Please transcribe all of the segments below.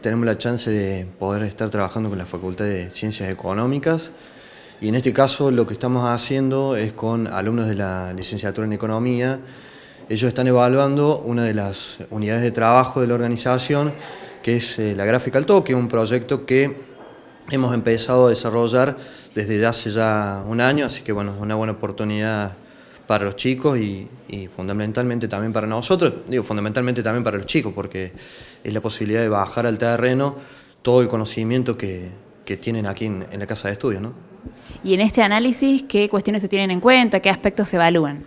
Tenemos la chance de poder estar trabajando con la Facultad de Ciencias Económicas y en este caso lo que estamos haciendo es con alumnos de la licenciatura en Economía. Ellos están evaluando una de las unidades de trabajo de la organización que es eh, la gráfica al toque, un proyecto que hemos empezado a desarrollar desde hace ya un año, así que bueno, es una buena oportunidad para los chicos y, fundamentalmente también para nosotros, digo fundamentalmente también para los chicos, porque es la posibilidad de bajar al terreno todo el conocimiento que, tienen aquí en, la casa de estudio. Y en este análisis, ¿qué cuestiones se tienen en cuenta? ¿Qué aspectos se evalúan?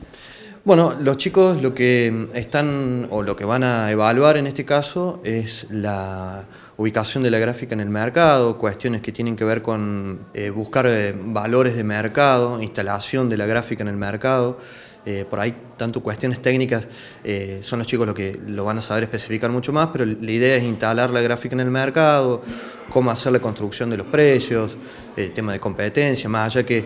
Bueno, los chicos lo que están o lo que van a evaluar en este caso es la ubicación de la gráfica en el mercado, cuestiones que tienen que ver con eh, buscar eh, valores de mercado, instalación de la gráfica en el mercado, eh, por ahí, tanto cuestiones técnicas, eh, son los chicos los que lo van a saber especificar mucho más, pero la idea es instalar la gráfica en el mercado, cómo hacer la construcción de los precios, el eh, tema de competencia, más allá que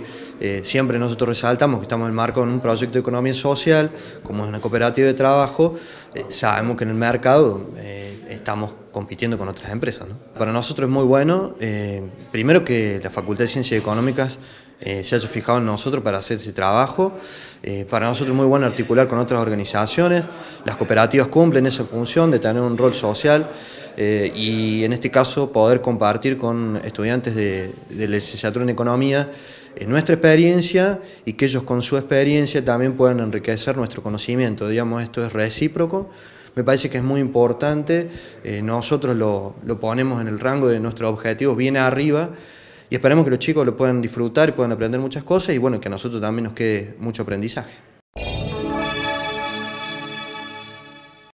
siempre nosotros resaltamos que estamos en el marco de un proyecto de economía social, como es una cooperativa de trabajo, sabemos que en el mercado estamos compitiendo con otras empresas. Para nosotros es muy bueno, primero que la Facultad de Ciencias Económicas eh, se haya fijado en nosotros para hacer ese trabajo. Eh, para nosotros es muy bueno articular con otras organizaciones. Las cooperativas cumplen esa función de tener un rol social eh, y en este caso poder compartir con estudiantes de, de licenciatura en economía nuestra experiencia y que ellos con su experiencia también puedan enriquecer nuestro conocimiento. Digamos, esto es recíproco me parece que es muy importante, nosotros lo, lo, ponemos en el rango de nuestros objetivos bien arriba y esperemos que los chicos lo puedan disfrutar y puedan aprender muchas cosas y bueno, que a nosotros también nos quede mucho aprendizaje.